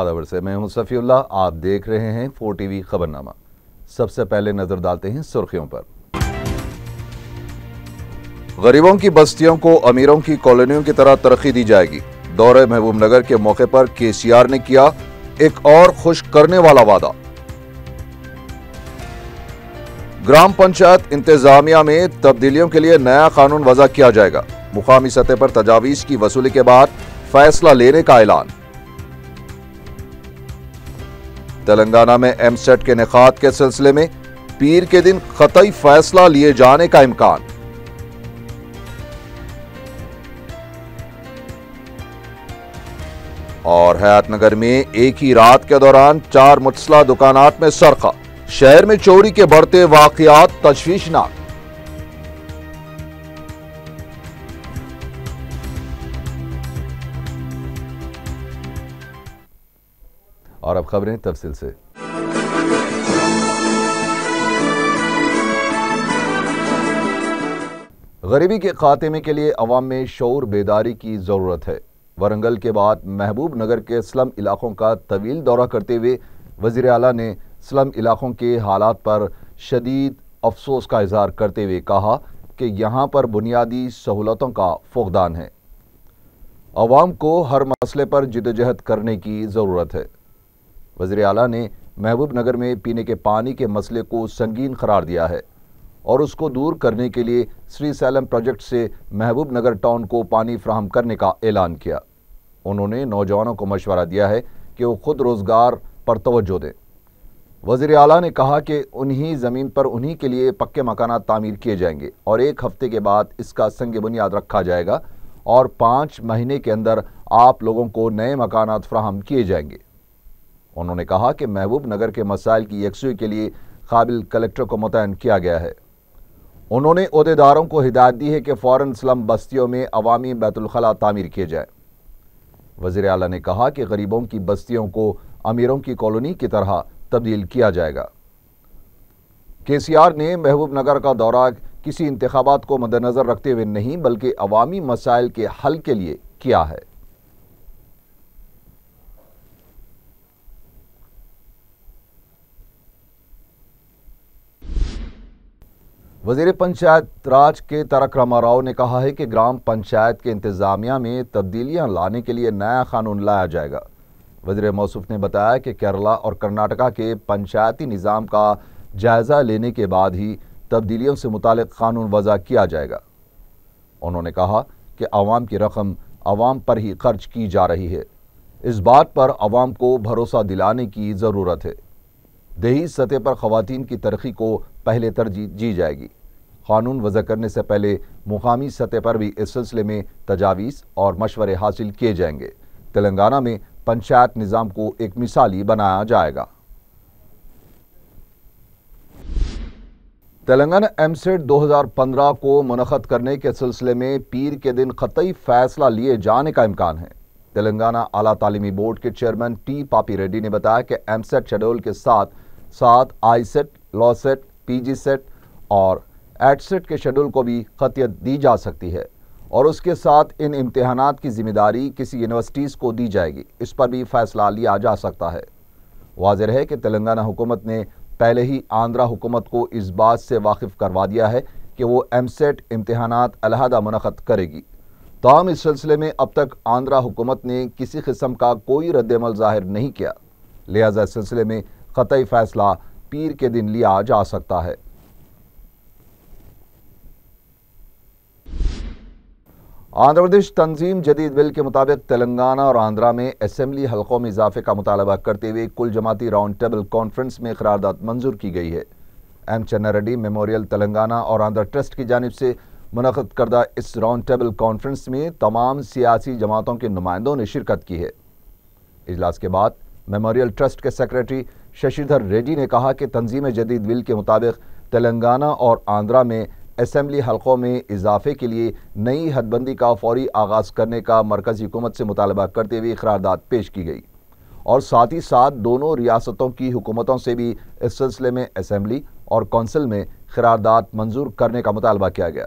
आदावर से मैं हूं सफ़ील्ला आप देख रहे हैं फोर टीवी खबरनामा सबसे पहले नज़र डालते हैं सुर्खियों पर गरीबों की बस्तियों को अमीरों की कॉलोनियों की तरह तरक्की दी जाएगी दौरे महबूब नगर के मौके पर केसीआर ने किया एक और खुश करने वाला वादा ग्राम पंचायत इंतजामिया में तब्दीलियों के लिए नया कानून वजह किया जाएगा मुकामी सतह पर तजावीज की वसूली के बाद फैसला लेने का ऐलान तेलंगाना में एम सेट के निखात के सिलसिले में पीर के दिन खतई फैसला लिए जाने का इम्कान और हयातनगर में एक ही रात के दौरान चार मुतसला दुकानात में सरखा शहर में चोरी के बढ़ते वाकयात तशवीशनाक और अब खबरें तफसील से गरीबी के खात्मे के लिए अवाम में शौर बेदारी की ज़रूरत है वरंगल के बाद महबूब नगर के स्लम इलाकों का तवील दौरा करते हुए वज़ी अला ने स्लम इलाकों के हालात पर शदीद अफसोस का इजहार करते हुए कहा कि यहाँ पर बुनियादी सहूलतों का फुकदान है आवाम को हर मसले पर जदोजहद करने की ज़रूरत है वजीर अला ने महबूब नगर में पीने के पानी के मसले को संगीन करार दिया है और उसको दूर करने के लिए श्री सैलम प्रोजेक्ट से महबूब नगर टाउन को पानी फ्राहम करने का ऐलान किया उन्होंने नौजवानों को मशवरा दिया है कि वो खुद रोज़गार पर तोज्जो दें वजीर अला ने कहा कि उन्हीं ज़मीन पर उन्हीं के लिए पक्के मकान तामीर किए जाएंगे और एक हफ्ते के बाद इसका संग बुनियाद रखा जाएगा और पाँच महीने के अंदर आप लोगों को नए मकान फ्राहम किए जाएंगे उन्होंने कहा कि महबूब नगर के मसाइल की यकसुई के लिए काबिल कलेक्टर को मुतन किया गया है उन्होंने अहदेदारों को हिदायत दी है कि फ़ौर स्लम बस्तियों में अवामी बैतुलखला तामीर किए जाए वजीर अला ने कहा कि गरीबों की बस्तियों को अमीरों की कॉलोनी की तरह तब्दील किया जाएगा के सी आर ने महबूब नगर का दौरा किसी इंतबात को मद्दनज़र रखते हुए नहीं बल्कि अवामी मसाइल के हल के लिए किया है वजीर पंचायत राज के तारक रामा राव ने कहा है कि ग्राम पंचायत के इंतज़ामिया में तब्दीलियां लाने के लिए नया कानून लाया जाएगा वजीर मौसुफ ने बताया कि केरला और कर्नाटका के पंचायती निज़ाम का जायज़ा लेने के बाद ही तब्दीलियों से मुतल कानून वज़ा किया जाएगा उन्होंने कहा कि आवाम की रकम आवाम पर ही खर्च की जा रही है इस बात पर आवाम को भरोसा दिलाने की ज़रूरत है दही सतह पर खुवान की तरक्की को पहले तरजीह दी जाएगी कानून वजह करने से पहले मुकामी सतह पर भी इस सिलसिले में तजावीज़ और मशवरे हासिल किए जाएंगे तेलंगाना में पंचायत निज़ाम को एक मिसाली बनाया जाएगा तेलंगाना एमसेट 2015 को मुनखद करने के सिलसिले में पीर के दिन कतई फैसला लिए जाने का इम्कान है तेलंगाना आला तालीमी बोर्ड के चेयरमैन टी पापी रेड्डी ने बताया कि एमसेट शेड्यूल के साथ साथ आईसेट लॉसेट पीजी सेट और एट सेट के शेड्यूल को भी खतियत दी जा सकती है और उसके साथ इन इम्तहान की जिम्मेदारी किसी यूनिवर्सिटीज़ को दी जाएगी इस पर भी फैसला लिया जा सकता है वाजह है कि तेलंगाना हुकूमत ने पहले ही आंध्रा हुकूमत को इस बात से वाकिफ़ करवा दिया है कि वो एम सेट इम्तहान अलहदा मनद करेगी तमाम इस सिलसिले में अब तक आंध्रा हुकूमत ने किसी किस्म का कोई रद्दमल ज़ाहिर नहीं किया लिहाजा इस सिलसिले में कतई फैसला पीर के दिन लिया जा सकता है आंध्र प्रदेश तंजीम जदीद बिल के मुताबिक तेलंगाना और आंध्रा में असम्बली हलकों में इजाफे का मुतालबा करते हुए कुल जमाती राउंड टेबल कॉन्फ्रेंस में करारदाद मंजूर की गई है एम चन्नारेड्डी मेमोरियल तेलंगाना और आंध्रा ट्रस्ट की जानब से मनद करदा इस राउंड टेबल कॉन्फ्रेंस में तमाम सियासी जमातों के नुमाइंदों ने शिरकत की है इजलास के बाद मेमोरियल ट्रस्ट के सेक्रेटरी शशिधर रेड्डी ने कहा कि तंजीम जदीद बिल के मुताबिक तेलंगाना और आंध्रा में असम्बली हलकों में इजाफे के लिए नई हदबंदी का फौरी आगाज़ करने का मरकज़ी हुकूमत से मुतालबा करते हुए करारदाद पेश की गई और साथ ही साथ दोनों रियासतों की हुकूमतों से भी इस सिलसिले में असम्बली और कौंसिल में करारदाद मंजूर करने का मुतालबा किया गया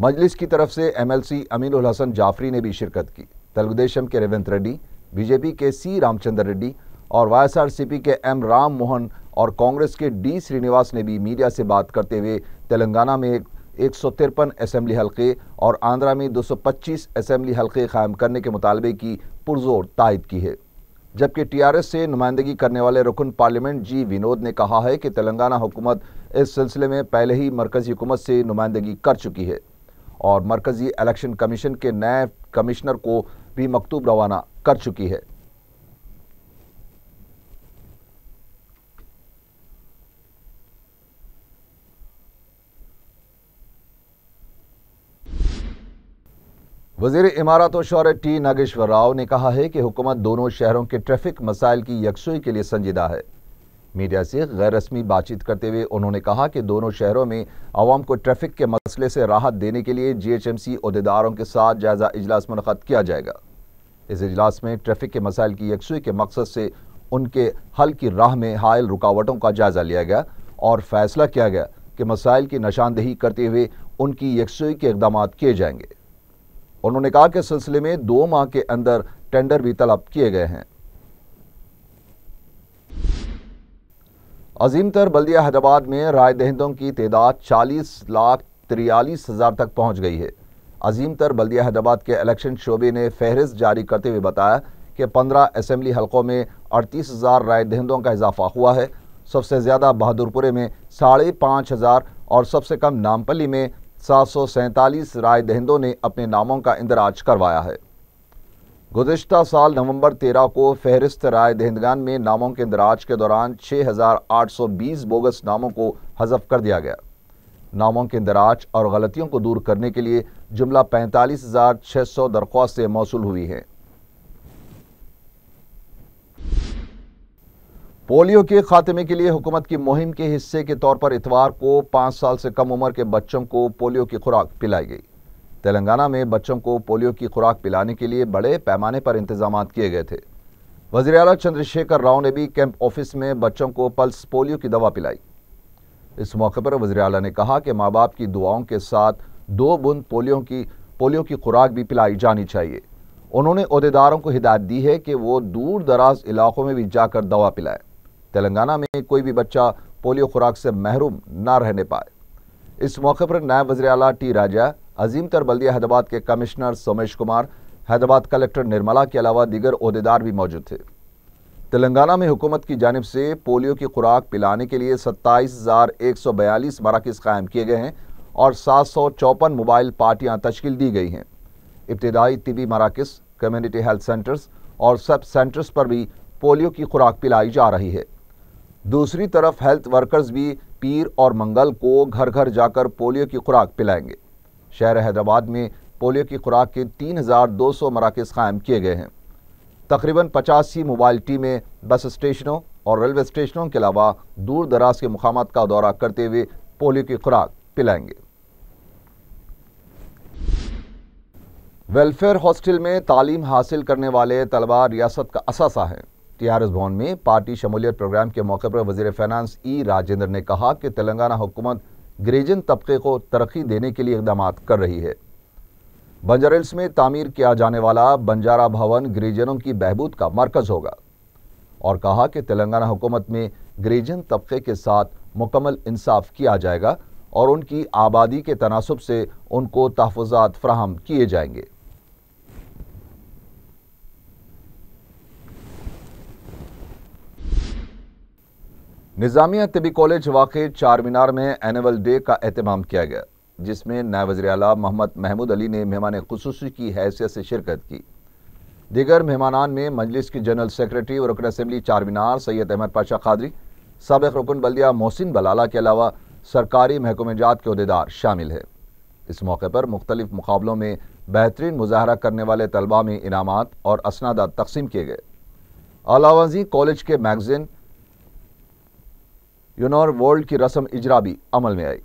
मजलिस की तरफ से M L C Amin Hasan Jafri ने भी शिरकत की तेलुगुदेशम के रेवंत रेड्डी बीजेपी के सी रामचंद्र रेड्डी और वाईएसआरसीपी के एम राम मोहन और कांग्रेस के डी श्रीनिवास ने भी मीडिया से बात करते हुए तेलंगाना में एक सौ तिरपन असम्बली हलके और आंध्रा में 225 असम्बली हलके कायम करने के मुतालबे की पुरजोर तायद की है जबकि टीआरएस से नुमाइंदगी करने वाले रुकन पार्लियामेंट जी विनोद ने कहा है कि तेलंगाना हुकूमत इस सिलसिले में पहले ही मरकजी हुकूमत से नुमाइंदगी कर चुकी है और मरकजी इलेक्शन कमीशन के नए कमिश्नर को भी मकतूब रवाना कर चुकी है वजीर इमारत शौर टी नागेश्वर राव ने कहा है कि हुकूमत दोनों शहरों के ट्रैफिक मसाइल की यकसुई के लिए संजीदा है मीडिया से गैर रस्मी बातचीत करते हुए उन्होंने कहा कि दोनों शहरों में आवाम को ट्रैफिक के मसले से राहत देने के लिए जी एच एम सी अहदेदारों के साथ जायजा इजलास मुनद किया जाएगा इस इजलास में ट्रैफिक के मसाइल की यकसुई के मकसद से उनके हल की राह में हायल रुकावटों का जायजा लिया गया और फैसला किया गया कि मसाइल की निशानदेही करते हुए उनकी यकसुई के इकदाम किए जाएंगे उन्होंने कहा कि सिलसिले में दो माह के अंदर टेंडर भी तलब किए गए हैं अजीमतर बल्दिया हैदराबाद में राय दहिंदों की तादाद चालीस लाख तिरयालीस हज़ार तक पहुंच गई है अजीमतर बल्दिया हैदराबाद के इलेक्शन शोबे ने फहरिस्त जारी करते हुए बताया कि पंद्रह असम्बली हलकों में अड़तीस हज़ार राय दहिंदों का इजाफा हुआ है सबसे ज़्यादा बहादुरपुरे में साढ़े पांच हज़ार और सबसे कम नामपली में सात सौ सैंतालीस राय दहिंदों ने अपने नामों का इंदराज करवाया है गुजशत साल नवंबर तेरह को फहरिस्त राय दहिंदगान में नामों के इंदराज के दौरान 6,820 हज़ार आठ सौ बीस बोगस नामों को हजफ कर दिया गया नामों के इंदराज और गलतियों को दूर करने के लिए जुमला पैंतालीस हज़ार छः सौ दरख्वास्तें मौसू हुई हैं पोलियो के खात्मे के लिए हुकूमत की मुहिम के हिस्से के तौर पर इतवार को पाँच साल से कम उम्र के बच्चों को पोलियो की खुराक पिलाई गई तेलंगाना में बच्चों को पोलियो की खुराक पिलाने के लिए बड़े पैमाने पर इंतजाम किए गए थे वजी अला चंद्रशेखर राव ने भी कैंप ऑफिस में बच्चों को पल्स पोलियो की दवा पिलाई इस मौके पर वजी अला ने कहा कि माँ बाप की दुआओं के साथ दो बुंद पोलियो की पोलियो की खुराक भी पिलाई जानी चाहिए उन्होंने अहदेदारों को हिदायत दी है कि वो दूर दराज इलाकों में भी जाकर दवा पिलाएं तेलंगाना में कोई भी बच्चा पोलियो खुराक से महरूम ना रहने पाए इस मौके पर नायब वजर अला टी राजा अजीम तर बल्दिया हैदराबाद के कमिश्नर सोमेश कुमार हैदराबाद कलेक्टर निर्मला के अलावा दीगर अहदेदार भी मौजूद थे तेलंगाना में हुकूमत की जानब से पोलियो की खुराक पिलाने के लिए सत्ताईस हज़ार एक सौ बयालीस मराकज़ कायम किए गए हैं और सात सौ चौपन मोबाइल पार्टियाँ तश्कील दी गई हैं इब्तदाई तबी मराकज़ कम्यूनिटी हेल्थ सेंटर्स और सब सेंटर्स पर भी पोलियो की खुराक पिलाई जा रही है दूसरी तरफ हेल्थ वर्कर्स भी पीर और मंगल को घर घर जाकर पोलियो की खुराक पिलाएंगे शहर हैदराबाद में पोलियो की खुराक के 3,200 मराकज़ कायम किए गए हैं तकरीबन पचासी मोबाइल टीमें बस स्टेशनों और रेलवे स्टेशनों के अलावा दूर दराज के मकाम का दौरा करते हुए पोलियो की खुराक पिलाएंगे वेलफेयर हॉस्टल में तालीम हासिल करने वाले तलबा रियासत का असासा है टीआरएस भवन में पार्टी शमूलियत प्रोग्राम के मौके पर वजीर फाइनेंस ई राजेंद्र ने कहा कि तेलंगाना हुकूमत ग्रेजन तबके को तरक्की देने के लिए इकदाम कर रही है बंजार हिल्स में तामीर किया जाने वाला बंजारा भवन ग्रेजनों की बहबूद का मरकज होगा और कहा कि तेलंगाना हुकूमत में ग्रेजन तबके के साथ मुकम्मल इंसाफ किया जाएगा और उनकी आबादी के तनासब से उनको तहफात फ्राहम किए जाएंगे निज़ामिया तबी कॉलेज वाक़ चार मीनार में एनअल डे का अहतमाम किया गया जिसमें नायब वजी अला मोहम्मद महमूद अली ने मेहमान खसूस की हैसियत से शिरकत की दीगर मेहमानान में मजलिस की जनरल सेक्रेटरी और रुकन असम्बली चार मीनार सैयद अहमद पाशा खादरी सबक रुकन बल्दिया मोहसिन बलाला के अलावा सरकारी महकमे जात के अहदेदार शामिल है इस मौके पर मुख्तलिफ मुकाबलों में बेहतरीन मुजाहरा करने वाले तलबा में इनामत और असनादा तकसीम किए गए अलावाजी कॉलेज के मैगजीन यूनोर वर्ल्ड की रस्म इजरा भी अमल में आई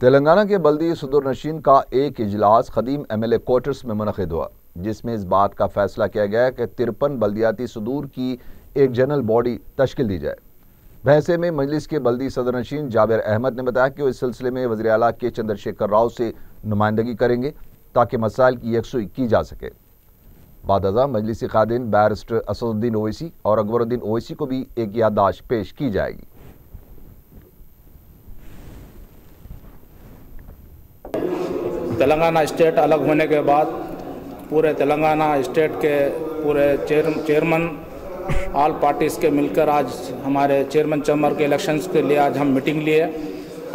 तेलंगाना के बल्दी सदर नशीन का एक इजलास कदीम एम एल ए क्वार्टर्स में मनद हुआ जिसमें इस बात का फैसला किया गया कि तिरपन बल्दियाती सदूर की एक जनरल बॉडी तश्किल दी जाए भैंसे में मजलिस के बल्दी सदर नशीन जावेर अहमद ने बताया कि वो इस सिलसिले में वजी अला के चंद्रशेखर राव से नुमाइंदगी करेंगे ताकि मसाइल की यकसुई की जा सके बाद अजा मजलिस कादिन बैरिस्टर असदुद्दीन ओवैसी और अकबरुद्दीन ओवैसी को भी एक याददाश्त पेश की जाएगी तेलंगाना स्टेट अलग होने के बाद पूरे तेलंगाना स्टेट के पूरे चेयर चेयरमैन ऑल पार्टीज़ के मिलकर आज हमारे चेयरमैन चैम्बर के इलेक्शंस के लिए आज हम मीटिंग लिए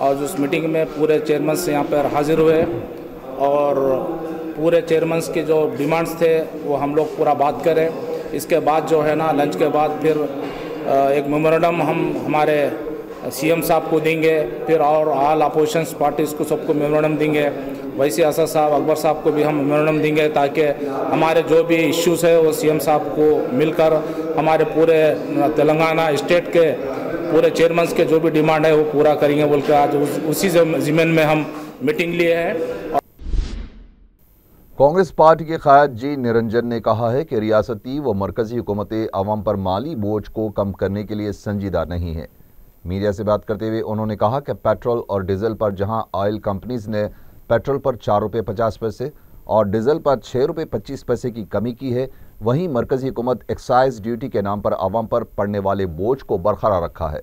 और उस मीटिंग में पूरे चेयरमैन से यहाँ पर हाजिर हुए और पूरे चेयरमैन के जो डिमांड्स थे वो हम लोग पूरा बात करें इसके बाद जो है ना लंच के बाद फिर एक मेमोरेंडम हम हमारे सीएम साहब को देंगे फिर और ऑल अपोजिशन पार्टीज़ को सबको मेमोरेंडम देंगे वैसे असद साहब अकबर साहब को भी हम मेमोरेंडम देंगे ताकि हमारे जो भी इश्यूज़ है वो सीएम साहब को मिलकर हमारे पूरे तेलंगाना स्टेट के पूरे चेयरमैन के जो भी डिमांड है वो पूरा करेंगे बोल के आज उस, उसी ज़मीन में हम मीटिंग लिए हैं कांग्रेस पार्टी के खायद जी निरंजन ने कहा है कि रियासती व मरकजी हुकूमतें आवाम पर माली बोझ को कम करने के लिए संजीदा नहीं है मीडिया से बात करते हुए उन्होंने कहा कि पेट्रोल और डीजल पर जहां ऑयल कंपनीज ने पेट्रोल पर चार रुपये पचास पैसे और डीजल पर छः रुपये पच्चीस पैसे की कमी की है वहीं मरकजी हुकूमत एक्साइज ड्यूटी के नाम पर आवाम पर पड़ने वाले बोझ को बरकरार रखा है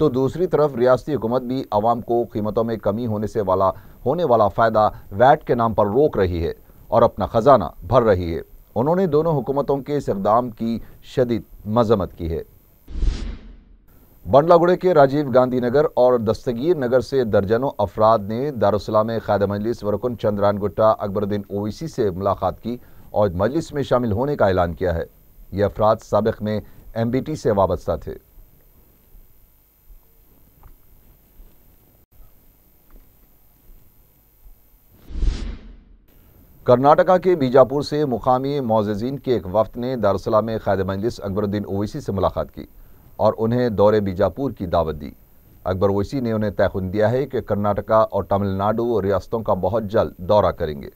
तो दूसरी तरफ रियासती हुकूमत भी आवाम को कीमतों में कमी होने से वाला होने वाला फ़ायदा वैट के नाम पर रोक रही है और अपना ख़जाना भर रही है उन्होंने दोनों हुकूमतों के इस इकदाम की शदीद मजम्मत की है बंडलागुड़े के राजीव गांधी नगर और दस्तगीर नगर से दर्जनों अफराद ने दारुसलाम में कायद मजलिस वरकुन चंद्रान गुट्टा अकबरुद्दीन ओवैसी से मुलाकात की और मजलिस में शामिल होने का ऐलान किया है ये अफराद सबक में एम बी टी से वाबस्ता थे कर्नाटका के बीजापुर से मुकामी मोजीन के एक वफ्त ने दारसला में कैद मजलिस अकबरुद्दीन ओवैसी से मुलाकात की और उन्हें दौरे बीजापुर की दावत दी अकबर ओवैसी ने उन्हें तयन दिया है कि कर्नाटका और तमिलनाडु रियासतों का बहुत जल्द दौरा करेंगे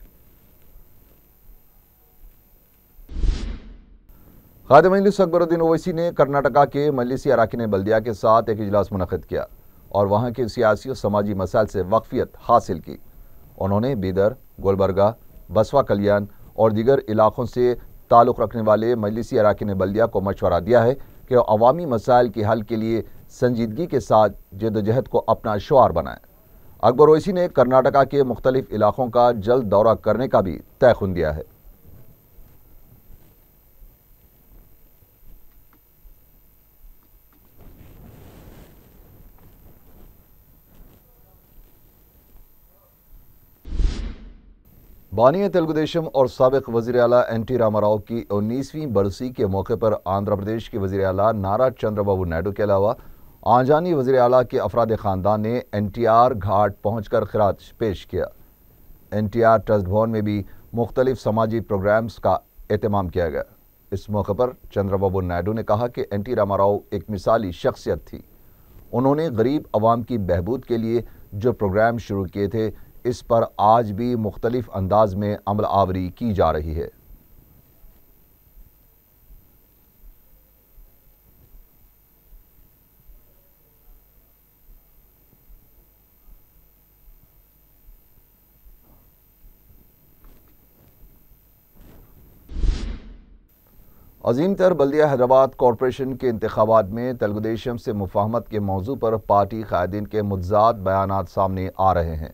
खाद मजलिस अकबरुद्दीन ओवैसी ने कर्नाटका के मजलिसी अराकिन बल्दिया के साथ एक इजलास मनद किया और वहाँ के सियासी और समाजी मसाइल से वाकफियत हासिल की उन्होंने बीदर गुलबरगा बसवा कल्याण और दीगर इलाकों से ताल्लुक़ रखने वाले मजलिसी अरकान बल्दिया को मशवरा दिया है कि अवामी मसाइल के हल के लिए संजीदगी के साथ जदोजहद को अपना शुार बनाएं अकबर ओसी ने कर्नाटका के मुख्तलिफ इलाकों का जल्द दौरा करने का भी तयन दिया है बानिया तेलुगुदेशम और सबक वजी अला एन टी रामाराव की उन्नीसवीं बरसी के मौके पर आंध्र प्रदेश के वजी अला नारा चंद्रबाबू नायडू के अलावा आंजानी वजी अला के अफराद ख़ानदान ने एन टी आर घाट पहुँच कर खराज पेश किया एन टी आर ट्रस्ट भवन में भी मुख्तलिफ समाजी प्रोग्राम्स का अहतमाम किया गया इस मौके पर चंद्रबाबू नायडू ने कहा कि एन टी रामाराव एक मिसाली शख्सियत थी उन्होंने गरीब आवाम की बहबूद के लिए जो प्रोग्राम शुरू किए थे इस पर आज भी मुख्तलिफ अंदाज में अमल आवरी की जा रही है अजीम तर बल्दिया हैदराबाद कॉरपोरेशन के इंतबात में तेलगुदेशम से मुफाहमत के मौजू पर पार्टी कायदीन के मुजाद बयान सामने आ रहे हैं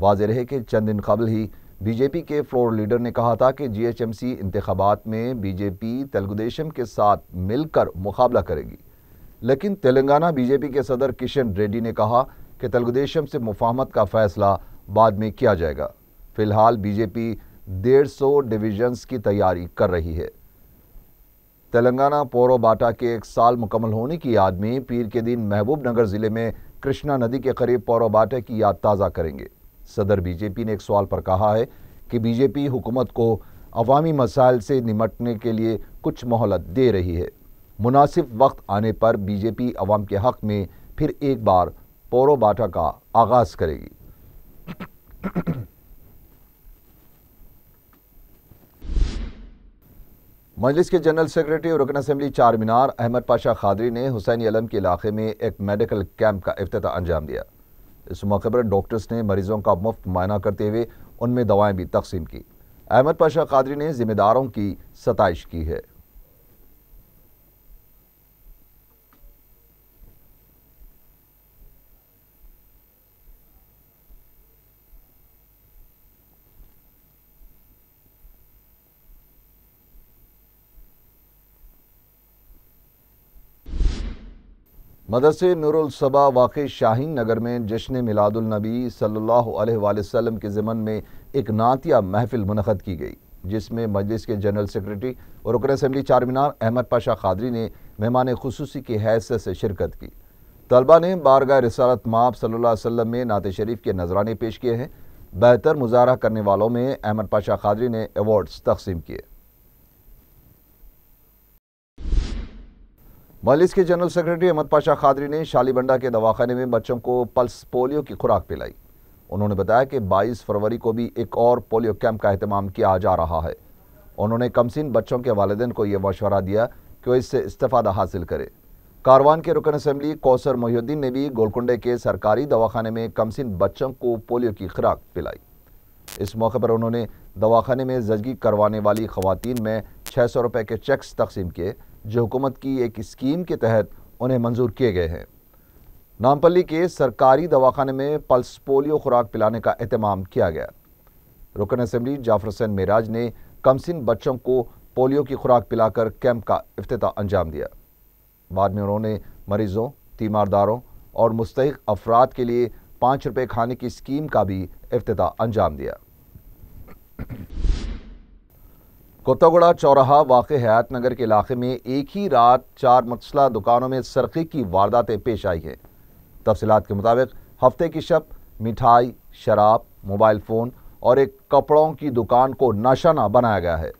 वाज रहे कि चंद दिन कबल ही बीजेपी के फ्लोर लीडर ने कहा था कि जीएचएमसी इंतबात में बीजेपी तेलुगुदेशम के साथ मिलकर मुकाबला करेगी लेकिन तेलंगाना बीजेपी के सदर किशन रेड्डी ने कहा कि तेलुगुदेशम से मुफाहमत का फैसला बाद में किया जाएगा फिलहाल बीजेपी डेढ़ सौ डिविजन्स की तैयारी कर रही है तेलंगाना पोरोबाटा के एक साल मुकम्मल होने की याद में पीर के दिन महबूब नगर ज़िले में कृष्णा नदी के करीब पोरोबाटा की याद ताज़ा करेंगे सदर बीजेपी ने एक सवाल पर कहा है कि बीजेपी हुकूमत को अवामी मसाइल से निमटने के लिए कुछ मोहलत दे रही है मुनासिब वक्त आने पर बीजेपी अवाम के हक में फिर एक बार पोरोबाटा का आगाज़ करेगी मजलिस के जनरल सेक्रेटरी और रुकन असम्बली चार मीनार अहमद पाशा खादरी ने हुसैनी अलम के इलाके में एक मेडिकल कैंप का अफ्त अंजाम दिया इस मौके पर डॉक्टर्स ने मरीजों का मुफ्त मुआयना करते हुए उनमें दवाएं भी तकसीम की अहमद पाशा कादरी ने जिम्मेदारों की सतश की है मदरसे नूरसबा वाक़ शाहीन नगर में जश्न मिलादुलनबी सल्ला वसम के ज़मन में एक नातिया महफिल मनखद की गई जिसमें मजलिस के जनरल सेक्रेटरी और रुकन असम्बली चारमीनार अहमद पाशा खादरी ने मेहमान खसूसी की हैसियत से शिरकत की तलबा ने बारगा रसारत माप सल्ला वसम में नात शरीफ के नजराने पेश किए हैं बेहतर मुजाहरा करने वालों में अहमद पाशा खादरी ने अवार्ड्स तकसीम किए मलिस के जनरल सेक्रेटरी अहमद पाशा खादरी ने शालीबंडा के दवाखाने में बच्चों को पल्स पोलियो की खुराक पिलाई उन्होंने बताया कि 22 फरवरी को भी एक और पोलियो कैंप का अहतमाम किया जा रहा है उन्होंने कमसिन बच्चों के वालदेन को यह मशवरा दिया कि वह इससे इस्तफादा हासिल करे कारवान के रुकन असम्बली कौसर मोहुद्दीन ने भी गोलकुंडे के सरकारी दवाखाने में कमसिन बच्चों को पोलियो की खुराक पिलाई इस मौके पर उन्होंने दवाखाने में जजगी करवाने वाली खुवान में छः सौ रुपये के चेक्स तकसीम किए जो हुकूमत की एक स्कीम के तहत उन्हें मंजूर किए गए हैं नामपल्ली के सरकारी दवाखाने में पल्स पोलियो खुराक पिलाने का अहतमाम किया गया रुकन असम्बली जाफर हुसैन मेराज ने कमसिन बच्चों को पोलियो की खुराक पिलाकर कैंप का अफ्त अंजाम दिया बाद में उन्होंने मरीजों तीमारदारों और मुस्तक अफराद के लिए पाँच रुपये खाने की स्कीम का भी अफ्त अंजाम दिया कोतागुड़ा चौराहा वाक़ हयात नगर के इलाके में एक ही रात चार मसला दुकानों में सरकी की वारदातें पेश आई हैं तफसीत के मुताबिक हफ्ते की शब मिठाई शराब मोबाइल फ़ोन और एक कपड़ों की दुकान को नशाना बनाया गया है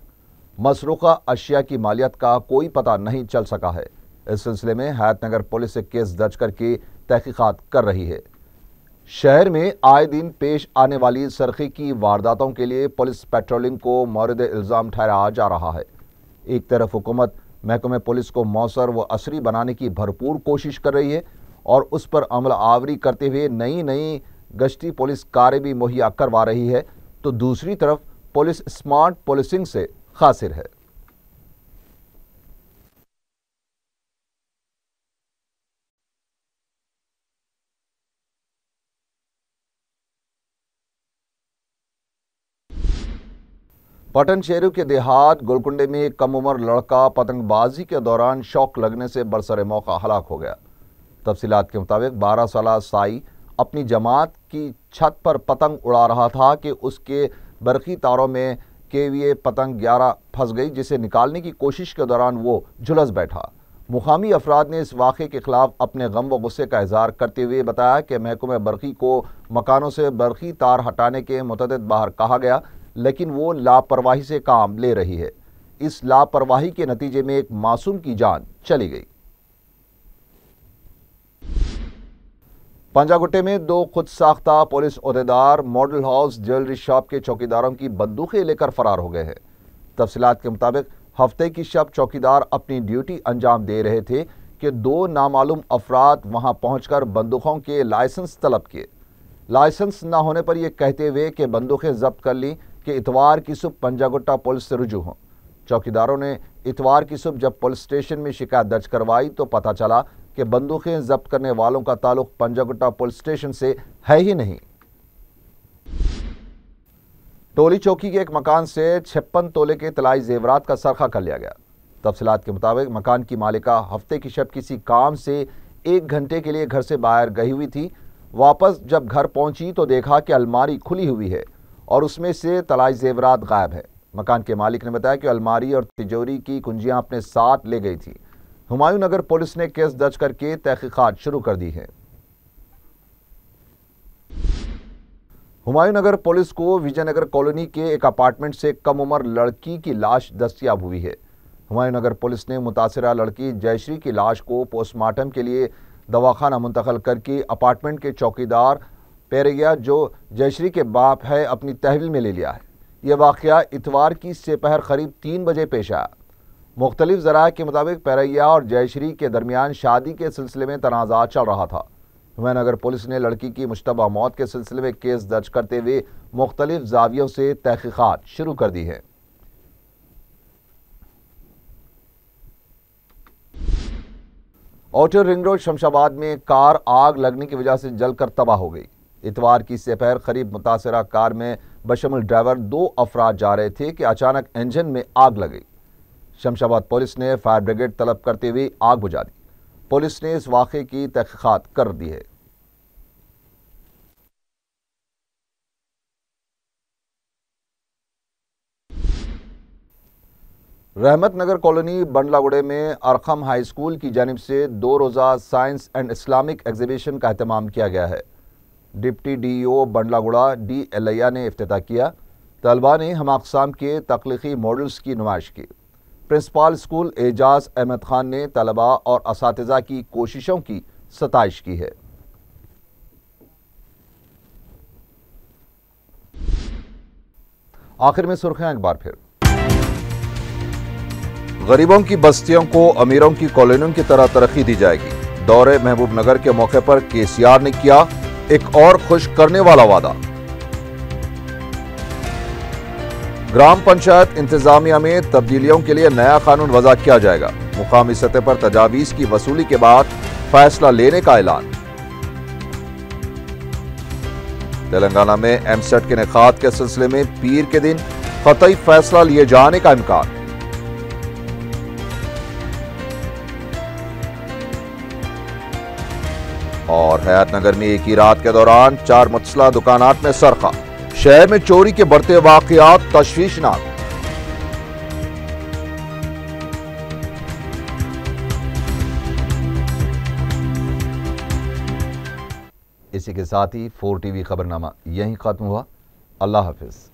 मसरूखा अशिया की मालियत का कोई पता नहीं चल सका है इस सिलसिले में हयात नगर पुलिस एक केस दर्ज करके तहकीक़ात कर रही है शहर में आए दिन पेश आने वाली सरखी की वारदातों के लिए पुलिस पेट्रोलिंग को मौरद इल्ज़ाम ठहराया जा रहा है एक तरफ हुकूमत महकमे पुलिस को मौसर व असरी बनाने की भरपूर कोशिश कर रही है और उस पर अमल आवरी करते हुए नई नई गश्ती पुलिस कारें भी मुहैया करवा रही है तो दूसरी तरफ पुलिस स्मार्ट पुलिसिंग से खासिर है पटन शहर के देहात गोलकुंडे में एक कम उम्र लड़का पतंगबाजी के दौरान शौक लगने से बरसर मौका हलाक हो गया तफसीत के मुताबिक बारह साल साई अपनी जमात की छत पर पतंग उड़ा रहा था कि उसके बरकी तारों में केवीए पतंग ग्यारह फंस गई जिसे निकालने की कोशिश के दौरान वो झुलस बैठा मुकामी अफराद ने इस वाक़े के ख़िलाफ़ अपने गम व गुस्से का इजहार करते हुए बताया कि महकुमे बरकी को मकानों से बरकी तार हटाने के मुतद बाहर कहा गया लेकिन वो लापरवाही से काम ले रही है इस लापरवाही के नतीजे में एक मासूम की जान चली गई पंजागुट्टे में दो खुद साख्ता पुलिस अहदेदार मॉडल हाउस ज्वेलरी शॉप के चौकीदारों की बंदूकें लेकर फरार हो गए हैं तफसीत के मुताबिक हफ्ते की शब चौकीदार अपनी ड्यूटी अंजाम दे रहे थे कि दो नामालूम अफराद वहां पहुंचकर बंदूकों के लाइसेंस तलब किए लाइसेंस न होने पर यह कहते हुए कि बंदूकें जब्त कर ली कि इतवार की सुबह पंजागुट्टा पुलिस से रुजू हों चौकीदारों ने इतवार की सुबह जब पुलिस स्टेशन में शिकायत दर्ज करवाई तो पता चला कि बंदूकें जब्त करने वालों का ताल्लुक पंजागुट्टा पुलिस स्टेशन से है ही नहीं टोली चौकी के एक मकान से छप्पन तोले के तलाई जेवरात का सरखा कर लिया गया तफसलात के मुताबिक मकान की मालिका हफ्ते की शब किसी काम से एक घंटे के लिए घर से बाहर गई हुई थी वापस जब घर पहुंची तो देखा कि अलमारी खुली हुई है और उसमें से तलाश जेवरात गायब है मकान के मालिक ने बताया कि अलमारी और तिजोरी की कुंजियां अपने साथ ले गई थी हुमायूं नगर पुलिस ने केस दर्ज करके तहकीकत शुरू कर दी है हुमायूं नगर पुलिस को विजयनगर कॉलोनी के एक अपार्टमेंट से कम उम्र लड़की की लाश दस्तियाब हुई है हुमायूं नगर पुलिस ने मुतासरा लड़की जयश्री की लाश को पोस्टमार्टम के लिए दवाखाना मुंतकल करके अपार्टमेंट के चौकीदार पेरेया जो जयश्री के बाप है अपनी तहवील में ले लिया है यह वाक़ इतवार की सेपहर करीब तीन बजे पेश आया मुख्तलिफ ज़रा के मुताबिक पेरैया और जयश्री के दरमियान शादी के सिलसिले में तनाज़ा चल रहा था हुमैन पुलिस ने लड़की की मुशतबा मौत के सिलसिले में केस दर्ज करते हुए मुख्तलिफ जावियों से तहकीक़ात शुरू कर दी है ऑटो रिंग रोड शमशाबाद में कार आग लगने की वजह से जलकर तबाह हो गई इतवार की सपहर करीब मुतासर कार में बशमल ड्राइवर दो अफराद जा रहे थे कि अचानक इंजन में आग लग गई शमशाबाद पुलिस ने फायर ब्रिगेड तलब करते हुए आग बुझा दी पुलिस ने इस वाक़े की तहकीक़ात कर दी है रहमत नगर कॉलोनी बंडलागुड़े में अरखम हाई स्कूल की जानब से दो रोज़ा साइंस एंड इस्लामिक एग्जीबिशन का अहतमाम किया गया है deputy D O Bandlaguda D Ellaiah ने अफ्ताह किया तलबा ने हम अकसाम के तख्लीकी मॉडल्स की नुमाइश की प्रिंसिपल स्कूल एजाज अहमद खान ने तलबा और इस की कोशिशों की सतश की है आखिर में सुर्खियां एक बार फिर गरीबों की बस्तियों को अमीरों की कॉलोनियों की तरह तरक्की दी जाएगी दौरे महबूब नगर के मौके पर केसीआर ने किया एक और खुश करने वाला वादा ग्राम पंचायत इंतजामिया में तब्दीलियों के लिए नया कानून वजह किया जाएगा मुकामी सतह पर तजावीज की वसूली के बाद फैसला लेने का ऐलान तेलंगाना में एमसेट के निकात के सिलसिले में पीर के दिन कतई फैसला लिए जाने का इम्कान और हयात नगर में एक ही रात के दौरान चार मतसला दुकानात में सरखा शहर में चोरी के बढ़ते वाकयात तश्वीशनाक इसी के साथ ही फोर टीवी खबरनामा यहीं खत्म हुआ अल्लाह हाफिज़